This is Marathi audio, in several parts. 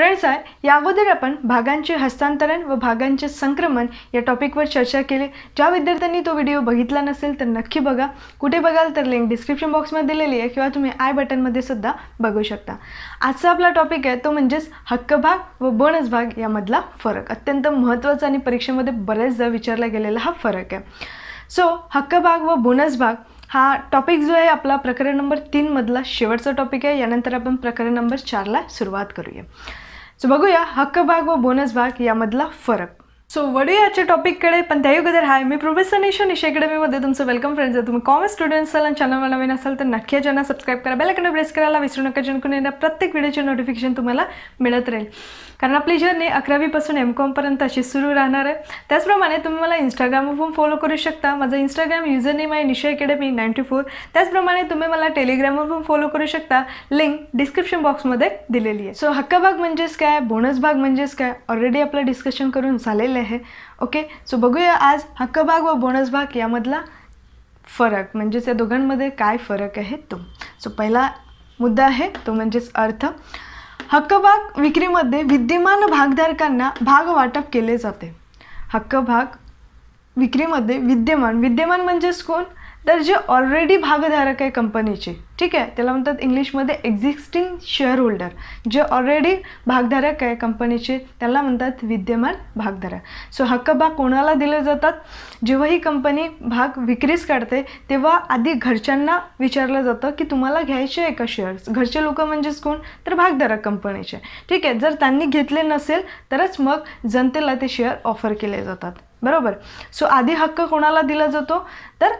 फ्रेंड्स या अगोदर आपण भागांचे हस्तांतरण व भागांचे संक्रमण या टॉपिकवर चर्चा केली ज्या विद्यार्थ्यांनी तो व्हिडिओ बघितला नसेल तर नक्की बघा कुठे बघाल तर लिंक डिस्क्रिप्शन बॉक्समध्ये दिलेली आहे किंवा तुम्ही आय बटनमध्ये सुद्धा बघू शकता आजचा आपला टॉपिक आहे तो म्हणजेच हक्क भाग व बोनस भाग यामधला फरक अत्यंत महत्त्वाचा आणि परीक्षेमध्ये बऱ्याचदा विचारला गेलेला हा फरक आहे सो हक्क भाग व बोनस भाग हा टॉपिक जो आहे आपला प्रकरण नंबर तीनमधला शेवटचा टॉपिक आहे यानंतर आपण प्रकरण नंबर चारला सुरुवात करूया सो बघूया हक्क भाग व बोनस भाग यामधला फरक सो वडूया याच्या टॉपिककडे पण त्यायोगोदर हाय मी प्रोफेसर निशो निशा अकॅडमीमध्ये तुमचं वेलकम फ्रेंड्स जर तुम्ही कॉमर्स स्टुडंट्स असाल आणि चॅनलवर नवीन असाल तर नक्की ज्यांना सबस्क्राईब करा बेलकडे प्रेस करायला विसरू नका जेणेकरून येणार प्रत्येक व्हिडिओचे नोटिफिकेशन तुम्हाला मिळत राहील कारण आपली जर्नी अकरावीपासून एम कॉमपर्यंत अशी सुरू राहणार आहे त्याचप्रमाणे तुम्ही मला इंस्टाग्रामवर पण फॉलो करू शकता माझं इंस्टाग्राम युजर नेम आहे निशा अकॅडमी नाईन्टी फोर त्याचप्रमाणे तुम्ही मला टेलिग्रामवर पण फॉलो करू शकता लिंक डिस्क्रिप्शन बॉक्समध्ये दिलेली आहे सो हक्का भाग म्हणजेच काय बोनस भाग म्हणजेच काय ऑलरेडी आपलं डिस्कशन करून झालेलं आहे आहे ओके सो बघूया आज हक्कभाग व बोनस भाग यामधला फरक म्हणजेच या दोघांमध्ये काय फरक आहे तो सो पहिला मुद्दा आहे तो म्हणजेच अर्थ हक्कभाग विक्रीमध्ये विद्यमान भागधारकांना भाग वाटप केले जाते हक्कभाग विक्रीमध्ये विद्यमान विद्यमान म्हणजेच कोण तर जे ऑलरेडी भागधारक आहे कंपनीचे ठीक आहे त्याला म्हणतात इंग्लिशमध्ये एक्झिस्टिंग शेअर होल्डर जे ऑलरेडी भागधारक आहे कंपनीचे त्याला म्हणतात विद्यमान भागधारक सो हक्क भाग कोणाला दिले जातात जेव्हा ही कंपनी भाग विक्रीस काढते तेव्हा आधी घरच्यांना विचारलं जातं की तुम्हाला घ्यायचे आहे का शेअर्स घरचे लोक म्हणजेच कोण तर भागधारक कंपनीचे ठीक आहे जर त्यांनी घेतले नसेल तरच मग जनतेला ते शेअर ऑफर केले जातात बरोबर सो आधी हक्क कोणाला दिला जातो तर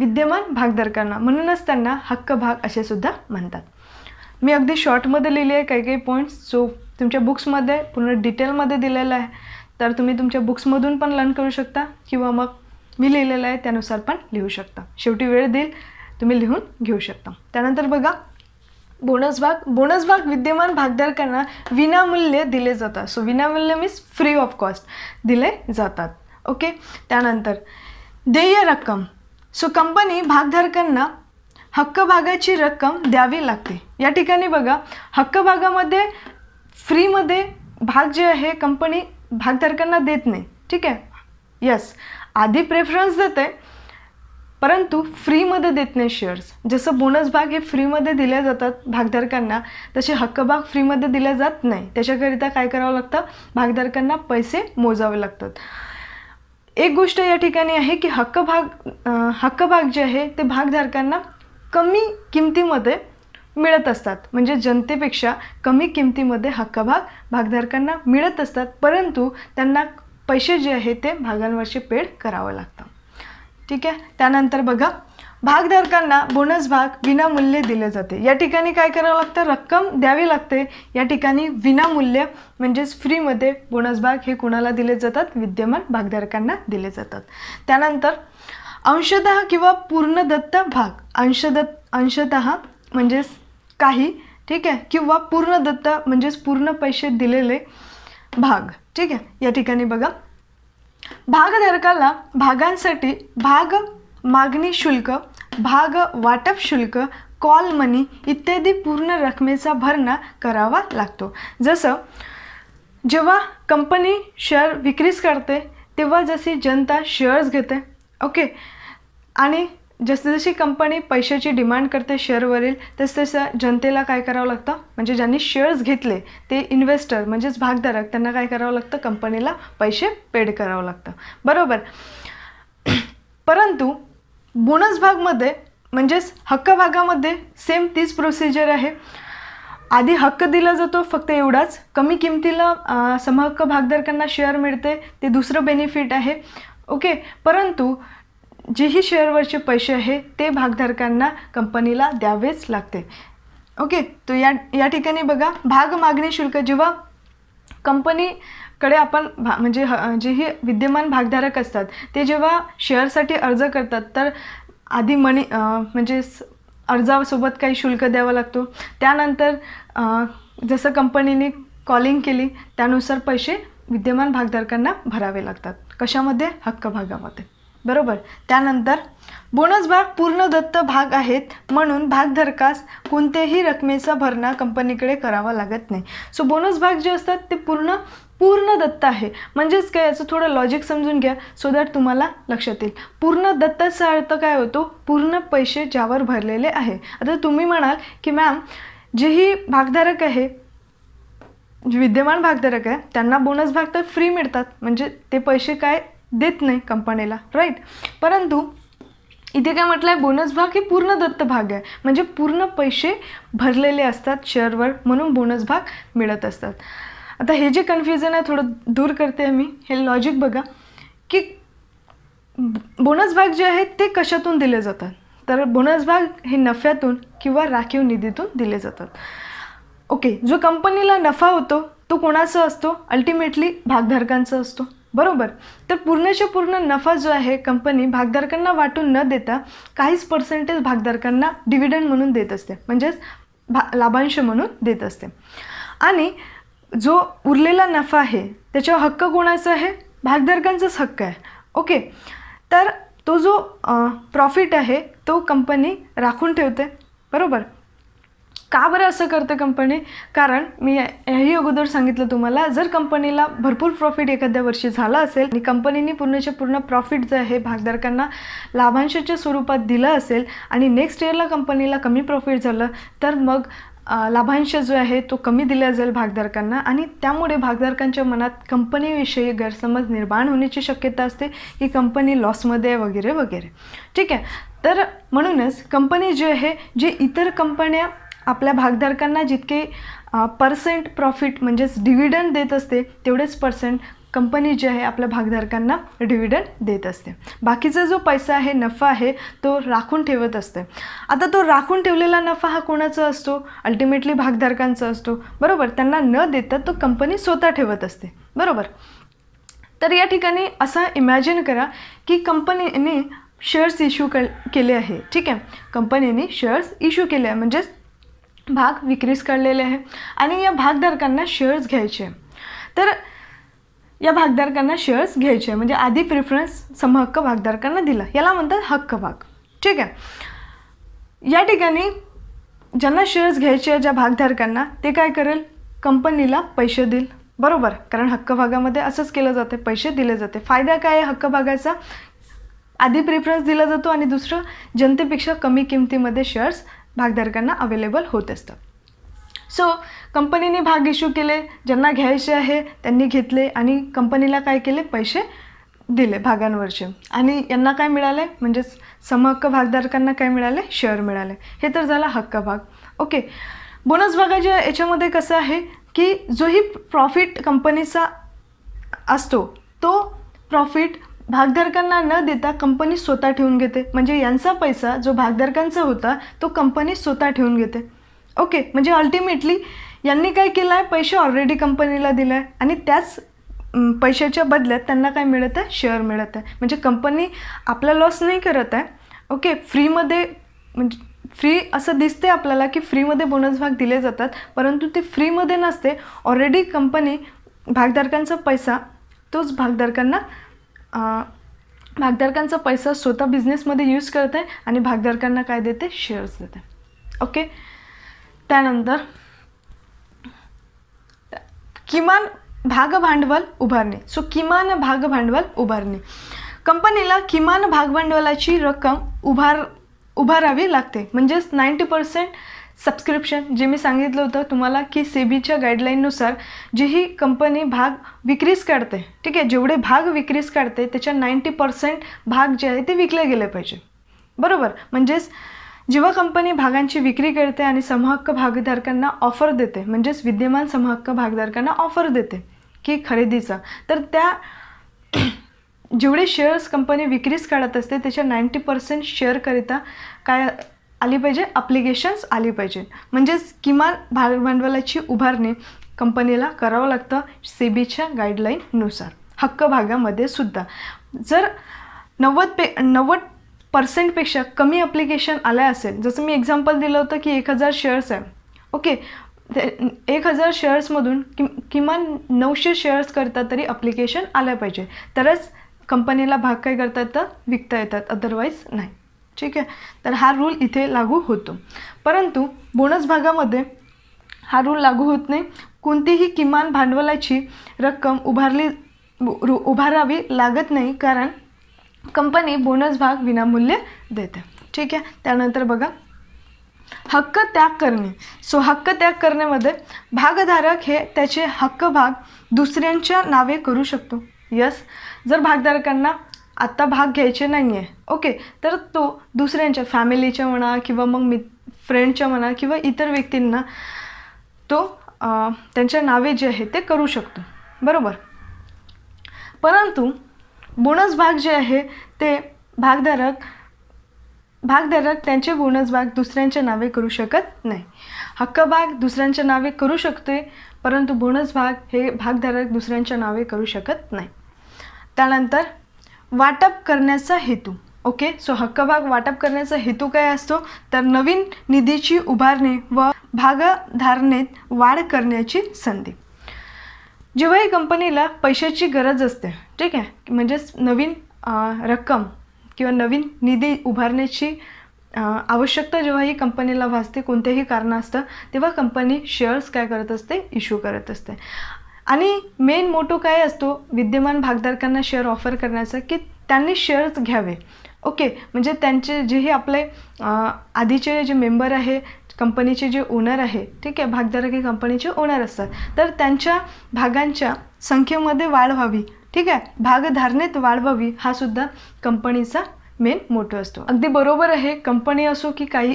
विद्यमान भागधारकांना म्हणूनच त्यांना हक्क भाग असे सुद्धा म्हणतात मी अगदी शॉर्टमध्ये लिहिले आहे काही काही पॉईंट्स जो तुमच्या बुक्समध्ये पूर्ण डिटेलमध्ये दिलेला आहे तर तुम्ही तुमच्या बुक्समधून पण लर्न करू शकता किंवा मग मी लिहिलेलं आहे त्यानुसार पण लिहू शकता शेवटी वेळ देईल तुम्ही लिहून घेऊ शकता त्यानंतर बघा बोनस भाग बोनस भाग विद्यमान भागधारकांना विनामूल्य दिले जातात सो विनामूल्य मीन्स फ्री ऑफ कॉस्ट दिले जातात ओके त्यानंतर देय रक्कम सो कंपनी भागधारकांना हक्क भागाची रक्कम द्यावी लागते या ठिकाणी बघा हक्क भागामध्ये फ्रीमध्ये भाग जे आहे कंपनी भागधारकांना देत नाही ठीक आहे यस आधी प्रेफरन्स देते परंतु फ्रीमध्ये देत नाही शेअर्स जसं बोनस भाग हे फ्रीमध्ये दिले जातात भागधारकांना तसे हक्कभाग फ्रीमध्ये दिले जात नाही त्याच्याकरिता काय करावं लागतं भागधारकांना पैसे मोजावे लागतात एक गोष्ट या ठिकाणी आहे की हक्क भाग हक्क जे आहे ते भागधारकांना कमी किमतीमध्ये मिळत असतात म्हणजे जनतेपेक्षा कमी किमतीमध्ये हक्कभाग भागधारकांना मिळत असतात परंतु त्यांना पैसे जे आहे ते भागांवरचे पेड करावं लागतं ठीक आहे त्यानंतर बघा भागधारकांना बोनस भाग विनामूल्य दिले जाते या ठिकाणी काय करावं लागतं रक्कम द्यावी लागते या ठिकाणी विनामूल्य म्हणजेच फ्रीमध्ये बोनस भाग हे कुणाला दिले जातात विद्यमान भागधारकांना दिले जातात त्यानंतर अंशत किंवा पूर्णदत्त भाग अंशदत्त अंशत म्हणजेच काही ठीक आहे किंवा पूर्णदत्त म्हणजेच पूर्ण पैसे दिलेले भाग ठीक आहे या ठिकाणी बघा भागधारकाला भागांसाठी भाग मागणी शुल्क भाग वाटप शुल्क कॉल मनी इत्यादी पूर्ण रकमेचा भरणा करावा लागतो जसं जेव्हा कंपनी शेअर विक्रीच करते तेव्हा जशी जनता शेअर्स घेते ओके आणि जशी कंपनी पैशाची डिमांड करते शेअरवरील तसतसं जनतेला काय करावं लागतं म्हणजे ज्यांनी शेअर्स घेतले ते इन्व्हेस्टर म्हणजेच भागधारक त्यांना काय करावं लागतं कंपनीला पैसे पेड करावं लागतं बरोबर परंतु बोनस भागमध्ये म्हणजेच हक्क भागामध्ये सेम तीच प्रोसिजर आहे आधी हक्क दिला जातो फक्त एवढाच कमी किमतीला समहक्क भागधारकांना शेअर मिळते ते दुसरं बेनिफिट आहे ओके परंतु जेही शेअरवरचे पैसे आहे ते भागधारकांना कंपनीला द्यावेच लागते ओके तो या या ठिकाणी बघा भाग मागणी शुल्क जेव्हा कंपनी कडे आपण भा म्हणजे ह जेही विद्यमान भागधारक असतात ते जेव्हा शेअरसाठी अर्ज करतात तर आधी मनी म्हणजे अर्जासोबत काही शुल्क द्यावा लागतो त्यानंतर जसं कंपनीने कॉलिंग केली त्यानुसार पैसे विद्यमान भागधारकांना भरावे लागतात कशामध्ये हक्क भागामध्ये बरोबर त्यानंतर बोनस भाग पूर्ण दत्त भाग आहेत म्हणून भागधारकास कोणत्याही रकमेचा भरणा कंपनीकडे करावा लागत नाही सो बोनस भाग जे असतात ते पूर्ण पूर्ण दत्त आहे म्हणजेच काय याचं थोडं लॉजिक समजून घ्या सो दॅट तुम्हाला लक्षात येईल पूर्ण दत्ताचा अर्थ काय होतो पूर्ण पैसे ज्यावर भरलेले आहे आता तुम्ही म्हणाल की मॅम जेही ही भागधारक आहे विद्यमान भागधारक आहे त्यांना बोनस भाग तर फ्री मिळतात म्हणजे ते पैसे काय देत नाही कंपनीला राईट परंतु इथे काय म्हटलं आहे बोनस भाग हे पूर्ण दत्त भाग आहे म्हणजे पूर्ण पैसे भरलेले असतात शेअरवर म्हणून बोनस भाग मिळत असतात आता हे जे कन्फ्युजन आहे थोडं दूर करते आहे मी हे लॉजिक बघा की बोनस भाग जे आहेत ते कशातून दिले जातात तर बोनस भाग हे नफ्यातून किंवा राखीव निधीतून दिले जातात ओके जो कंपनीला नफा होतो तो कोणाचा असतो अल्टिमेटली भागधारकांचा असतो बरोबर तर पूर्णच्या पूर्ण नफा जो आहे कंपनी भागधारकांना वाटून न देता काहीच पर्सेंटेज भागधारकांना डिव्हिडंड म्हणून देत असते म्हणजेच भा लाभांश म्हणून देत असते आणि जो उरलेला नफा आहे त्याच्यावर हक्क कोणाचा आहे भागधारकांचाच हक्क आहे ओके तर तो जो प्रॉफिट आहे तो कंपनी राखून ठेवते बरोबर का बरं असं करते कंपनी कारण मी हेही अगोदर सांगितलं तुम्हाला जर कंपनीला भरपूर प्रॉफिट एखाद्या वर्षी झाला असेल आणि कंपनीने पूर्णच्या पूर्ण प्रॉफिट जे आहे भागधारकांना लाभांशाच्या स्वरूपात दिलं असेल आणि नेक्स्ट इयरला कंपनीला कमी प्रॉफिट झालं तर मग लाभांश जो आहे तो कमी दिला जाईल भागधारकांना आणि त्यामुळे भागधारकांच्या मनात कंपनीविषयी गैरसमज निर्माण होण्याची शक्यता असते की कंपनी लॉसमध्ये वगैरे वगैरे ठीक आहे तर म्हणूनच कंपनी जी आहे जे इतर कंपन्या आपल्या भागधारकांना जितके पर्सेंट प्रॉफिट म्हणजेच डिव्हिडंड देत असते तेवढेच पर्सेंट कंपनी जी आहे आपल्या भागधारकांना डिव्हिडंड देत असते बाकीचा जो पैसा आहे नफा आहे तो राखून ठेवत असते आता तो राखून ठेवलेला नफा हा कोणाचा असतो अल्टिमेटली भागधारकांचा असतो बरोबर त्यांना न देता तो कंपनी स्वतः ठेवत असते बरोबर तर या ठिकाणी असं इमॅजिन करा की कंपनीने शेअर्स इश्यू कल केले आहे ठीक आहे कंपनीने शेअर्स इश्यू केले आहे म्हणजेच भाग विक्रीस काढलेले आहे आणि या भागधारकांना शेअर्स घ्यायचे तर या भागधारकांना शेअर्स घ्यायचे म्हणजे आधी प्रिफरन्स समहक्क भागधारकांना दिला याला म्हणतात हक्क भाग ठीक आहे या ठिकाणी ज्यांना शेअर्स घ्यायचे ज्या भागधारकांना ते काय करेल कंपनीला पैसे देईल बरोबर कारण हक्क भागामध्ये असंच केलं जाते पैसे दिले जाते फायदा काय आहे हक्क भागाचा आधी प्रिफरन्स दिला जातो आणि दुसरं जनतेपेक्षा कमी किमतीमध्ये शेअर्स भागधारकांना अवेलेबल होत असतात सो कंपनीने भाग इश्यू केले ज्यांना घ्यायचे आहे त्यांनी घेतले आणि कंपनीला काय केले पैसे दिले भागांवरचे आणि यांना काय मिळाले म्हणजेच समहक्क भागधारकांना काय मिळाले शेअर मिळाले हे तर झाला हक्क भाग ओके बोनस भागाच्या याच्यामध्ये कसं आहे की जोही प्रॉफिट कंपनीचा असतो तो प्रॉफिट भागधारकांना न देता कंपनी स्वतः ठेवून घेते म्हणजे यांचा पैसा जो भागधारकांचा होता तो कंपनी स्वतः ठेवून घेते ओके म्हणजे अल्टिमेटली यांनी काय केलं आहे पैसे ऑलरेडी कंपनीला दिलं आहे आणि त्याच पैशाच्या बदल्यात त्यांना काय मिळत आहे शेअर मिळत आहे म्हणजे कंपनी आपला लॉस नाही करत आहे ओके फ्रीमध्ये म्हणजे फ्री असं दिसते आपल्याला की फ्रीमध्ये बोनस भाग दिले जातात परंतु ते फ्रीमध्ये नसते ऑलरेडी कंपनी भागधारकांचा पैसा तोच भागधारकांना भागधारकांचा पैसा स्वतः बिझनेसमध्ये यूज करते आणि भागधारकांना काय देते शेअर्स देते ओके त्यानंतर किमान भाग भांडवल उभारणे सो किमान भाग भांडवल उभारणे कंपनीला किमान भागभांडवलाची रक्कम उभार उभारावी लागते म्हणजेच नाईंटी पर्सेंट सबस्क्रिप्शन जे मी सांगितलं होतं तुम्हाला की सेबीच्या गाईडलाईननुसार जी ही कंपनी भाग विक्रीस काढते ठीक आहे जेवढे भाग विक्रीस काढते त्याच्या नाईंटी पर्सेंट भाग जे आहे ते विकले गेले पाहिजे बरोबर म्हणजेच जेव्हा कंपनी भागांची विक्री करते आणि समहक्क भागधारकांना ऑफर देते म्हणजेच विद्यमान समहक्क भागधारकांना ऑफर देते की खरेदीचा तर त्या जेवढे शेअर्स कंपनी विक्रीस काढत असते त्याच्या नाईंटी पर्सेंट शेअरकरिता काय आली पाहिजे अप्लिकेशन्स आली पाहिजे म्हणजेच किमान भाग भांडवलाची उभारणी कंपनीला करावं लागतं सी बीच्या गाईडलाईननुसार हक्क भागामध्ये सुद्धा जर नव्वद पे नव्वद पर्सेंटपेक्षा कमी ॲप्लिकेशन आलं असेल जसं मी एक्झाम्पल दिलं होतं की एक हजार शेअर्स आहे ओके एक हजार शेअर्समधून कि किमान नऊशे शेअर्स करता तरी अप्लिकेशन आलं पाहिजे तरच कंपनीला भाग काय करता येतं विकता येतात अदरवाईज नाही ठीक आहे तर हा रूल इथे लागू होतो परंतु बोनस भागामध्ये हा रूल लागू होत नाही कोणतीही किमान भांडवलाची रक्कम उभारली उभारावी लागत नाही कारण कंपनी बोनस भाग विनामूल्य देते ठीक आहे त्यानंतर बघा हक्क त्याग करणे सो हक्क त्याग करण्यामध्ये भागधारक हे त्याचे हक्क भाग दुसऱ्यांच्या नावे करू शकतो यस जर भागधारकांना आत्ता भाग घ्यायचे नाही आहे ओके तर तो दुसऱ्यांच्या फॅमिलीच्या म्हणा किंवा मग मी फ्रेंडच्या म्हणा किंवा इतर व्यक्तींना तो त्यांच्या नावे जे आहे ते करू शकतो बरोबर परंतु बोनस भाग जे आहे ते भागधारक भागधारक त्यांचे बोनस भाग दुसऱ्यांच्या नावे करू शकत नाही हक्क भाग दुसऱ्यांच्या नावे करू शकते परंतु बोनस भाग हे भागधारक दुसऱ्यांच्या नावे करू शकत नाही त्यानंतर वाटप करण्याचा हेतू ओके सो हक्क भाग वाटप करण्याचा हेतू काय असतो तर नवीन निधीची उभारणे व भागधारणेत वाढ करण्याची संधी जेव्हाही कंपनीला पैशाची गरज असते ठीक आहे म्हणजेच नवीन रक्कम किंवा नवीन निधी उभारण्याची आवश्यकता जेव्हा ही कंपनीला भासते कोणतेही कारण असतं तेव्हा कंपनी शेअर्स काय करत असते इश्यू करत असते आणि मेन मोटो काय असतो विद्यमान भागधारकांना शेअर ऑफर करण्याचा की त्यांनी शेअर्स घ्यावे ओके म्हणजे त्यांचे जे हे आपले आधीचे जे मेंबर आहे कंपनीचे जे ओनर आहे ठीक आहे भागधारक हे कंपनीचे ओनर असतात तर त्यांच्या भागांच्या संख्येमध्ये वाढ व्हावी ठीक आहे भागधारणेत वाढवावी हा सुद्धा कंपनीचा मेन मोठं असतो अगदी बरोबर आहे कंपनी असो की काही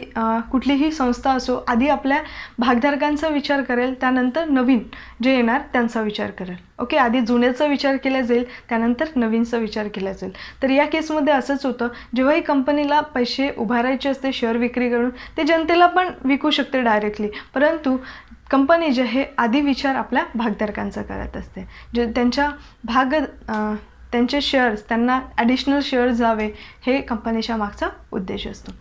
कुठलीही संस्था असो आधी आपल्या भागधारकांचा विचार करेल त्यानंतर नवीन जे येणार त्यांचा विचार करेल ओके आधी जुन्याचा विचार केला जाईल त्यानंतर नवीनचा विचार केला जाईल तर या केसमध्ये असंच होतं जेव्हाही कंपनीला पैसे उभारायचे असते शेअर विक्री करून ते जनतेला पण विकू शकते डायरेक्टली परंतु कंपनी जे हे आधी विचार आपल्या भागधारकांचा करत असते जे त्यांच्या भाग त्यांचे शेअर्स त्यांना ॲडिशनल शेअर्स जावे हे कंपनीच्या मागचा उद्देश असतो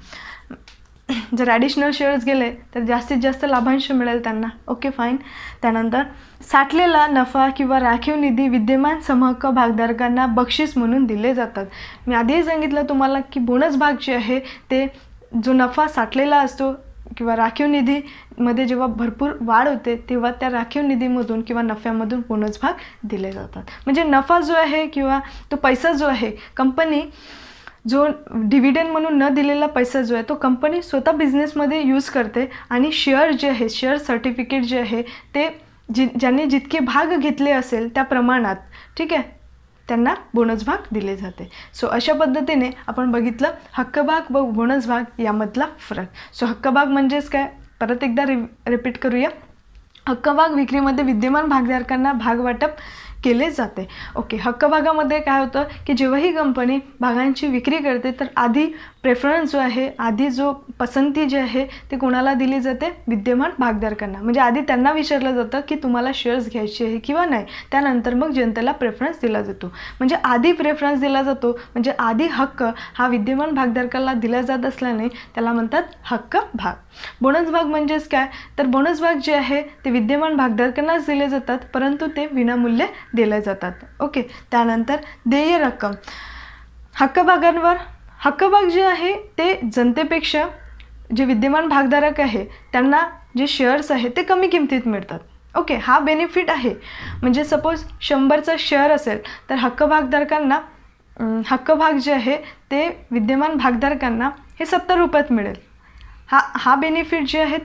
जर ॲडिशनल शेअर्स गेले तर जास्तीत जास्त लाभांश मिळेल त्यांना ओके फाईन त्यानंतर साठलेला नफा किंवा राखीव निधी विद्यमान समहक्क भागधारकांना बक्षीस म्हणून दिले जातात मी आधीही सांगितलं तुम्हाला की बोनस भाग जे आहे ते जो नफा साठलेला असतो किंवा राखीव निधीमध्ये जेव्हा भरपूर वाढ होते तेव्हा त्या राखीव निधीमधून किंवा नफ्यामधून बोनस भाग दिले जातात म्हणजे नफा जो आहे किंवा तो पैसा जो आहे कंपनी जो डिव्हिडंड म्हणून न दिलेला पैसा जो आहे तो कंपनी स्वतः बिझनेसमध्ये यूज करते आणि शेअर जे आहे शेअर सर्टिफिकेट जे आहे ते जि ज्यांनी जितके भाग घेतले असेल त्या प्रमाणात ठीक आहे त्यांना बोनस भाग दिले जाते सो अशा पद्धतीने आपण बघितलं हक्कभाग व बोनस भाग यामधला फरक सो हक्कभाग म्हणजेच काय परत एकदा रि रिपीट करूया हक्कभाग विक्रीमध्ये विद्यमान भागधारकांना भाग वाटप केले जाते ओके हक्क भागामध्ये काय होतं की जेव्हाही कंपनी भागांची विक्री करते तर आधी प्रेफरन्स जो आहे आधी जो पसंती जी आहे ती कोणाला दिली जाते विद्यमान भागधारकांना म्हणजे आधी त्यांना विचारलं जातं की तुम्हाला शेअर्स घ्यायचे आहे किंवा नाही त्यानंतर मग जनतेला प्रेफरन्स दिला जातो म्हणजे आधी प्रेफरन्स दिला जातो म्हणजे आधी हक्क हा विद्यमान भागधारकाला दिला जात असल्याने त्याला म्हणतात हक्क भाग बोनस भाग म्हणजेच काय तर बोनस भाग जे आहे ते विद्यमान भागधारकांनाच दिले जातात परंतु ते विनामूल्य दिल्या जातात ओके त्यानंतर देय रक्कम हक्कभागांवर हक्कभाग जे आहे ते जनतेपेक्षा जे विद्यमान भागधारक आहे त्यांना जे शेअर्स आहे ते कमी किमतीत मिळतात ओके हा बेनिफिट आहे म्हणजे सपोज शंभरचा शेअर असेल तर हक्कभागधारकांना हक्कभाग जे आहे ते विद्यमान भागधारकांना हे सत्तर रुपयात मिळेल हा हा बेनिफिट जे आहे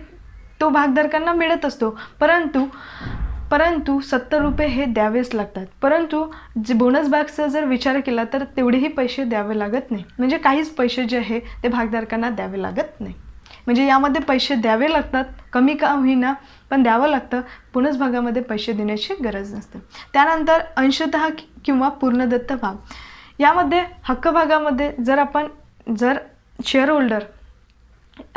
तो भागधारकांना मिळत असतो परंतु परंतु सत्तर रुपये हे द्यावेच लागतात परंतु जे बोनस बॅगचा जर विचार केला तर तेवढेही पैसे द्यावे लागत नाही म्हणजे काहीच पैसे जे आहे ते भागधारकांना द्यावे लागत नाही म्हणजे यामध्ये पैसे द्यावे लागतात कमी का होईना पण द्यावं लागतं बोनस भागामध्ये पैसे देण्याची गरज नसते त्यानंतर अंशतः किंवा पूर्णदत्त भाग यामध्ये हक्क भागामध्ये जर आपण जर शेअर होल्डर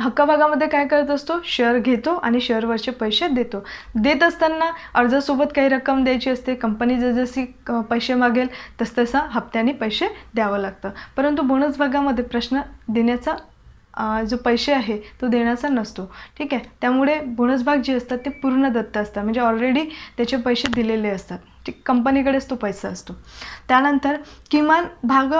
हक्काभागामध्ये भागामध्ये काय करत असतो शेअर घेतो आणि शेअरवरचे पैसे देतो देत असताना अर्जासोबत काही रक्कम द्यायची असते कंपनी जसजशी पैसे मागेल तसतसा हप्त्याने पैसे द्यावं लागतं परंतु बोनस भागामध्ये प्रश्न देण्याचा जो पैसे आहे तो देण्याचा नसतो ठीक आहे त्यामुळे बोनस भाग जे असतात ते पूर्ण दत्त असतात म्हणजे ऑलरेडी त्याचे पैसे दिलेले असतात ठीक कंपनीकडेच तो पैसा असतो त्यानंतर किमान भाग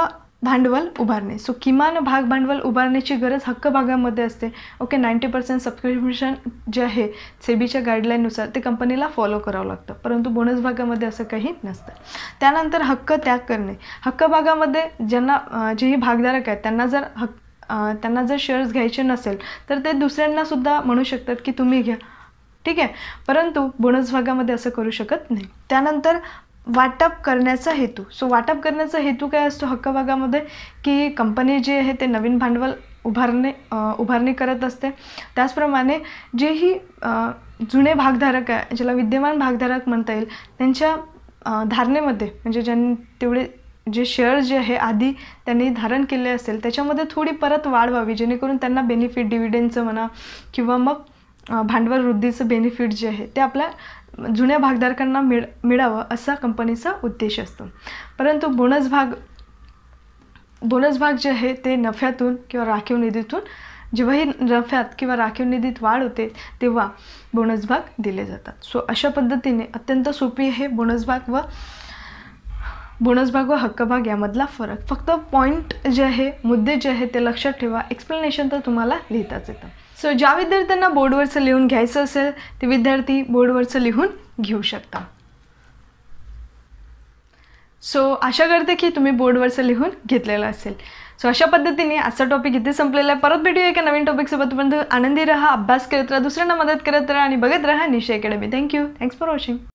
भांडवल उभारणे सो किमान भाग भांडवल उभारण्याची गरज हक्क भागामध्ये असते ओके नाईंटी पर्सेंट सबस्क्रिप्शन जे आहे सेबीच्या गाईडलाईननुसार ते कंपनीला फॉलो करावं लागतं परंतु बोनस भागामध्ये असं काही नसतं त्यानंतर हक्क त्याग करणे हक्क भागामध्ये ज्यांना जेही भागधारक आहेत त्यांना जर हक्क त्यांना जर शेअर्स घ्यायचे नसेल तर ते दुसऱ्यांनासुद्धा म्हणू शकतात की तुम्ही घ्या ठीक आहे परंतु बोनस भागामध्ये असं करू शकत नाही त्यानंतर वाटप करण्याचा हेतू सो वाटप करण्याचा हेतू काय असतो हक्कभागामध्ये की कंपनी जी आहे ते नवीन भांडवल उभारणे उभारणी करत असते त्याचप्रमाणे जे ही जुने भागधारक आहे ज्याला विद्यमान भागधारक म्हणता येईल त्यांच्या धारणेमध्ये म्हणजे ज्यां तेवढे जे शेअर जे आहे आधी त्यांनी धारण केले असेल त्याच्यामध्ये थोडी परत वाढ व्हावी जेणेकरून त्यांना बेनिफिट डिव्हिडेंडचं म्हणा किंवा मग भांडवल वृद्धीचं बेनिफिट जे आहे ते आपल्या जुन्या भागधारकांना मिळ मिळावं असा कंपनीचा उद्देश असतो परंतु बोनस भाग बोनस भाग जे आहे ते नफ्यातून किंवा राखीव निधीतून जेव्हाही नफ्यात किंवा राखीव निधीत वाढ होते तेव्हा बोनस भाग दिले जातात सो अशा पद्धतीने अत्यंत सोपी आहे बोनस भाग व बोनस भाग व हक्कभाग यामधला फरक फक्त पॉईंट जे आहे मुद्दे जे आहे ते लक्षात ठेवा एक्सप्लेनेशन तर तुम्हाला लिहिताच येतं सो ज्या विद्यार्थ्यांना बोर्डवरचं लिहून घ्यायचं असेल ते विद्यार्थी बोर्डवरचं लिहून घेऊ शकता सो आशा करते की तुम्ही बोर्डवरचं लिहून घेतलेलं असेल सो अशा पद्धतीने आजचा टॉपिक इथे संपलेला आहे परत भेटूया एका नवीन टॉपिकसोबत पण आनंदी राहा अभ्यास करत राहा दुसऱ्यांना मदत करत राहा आणि बघत राहा Nisha academy thank you thanks for watching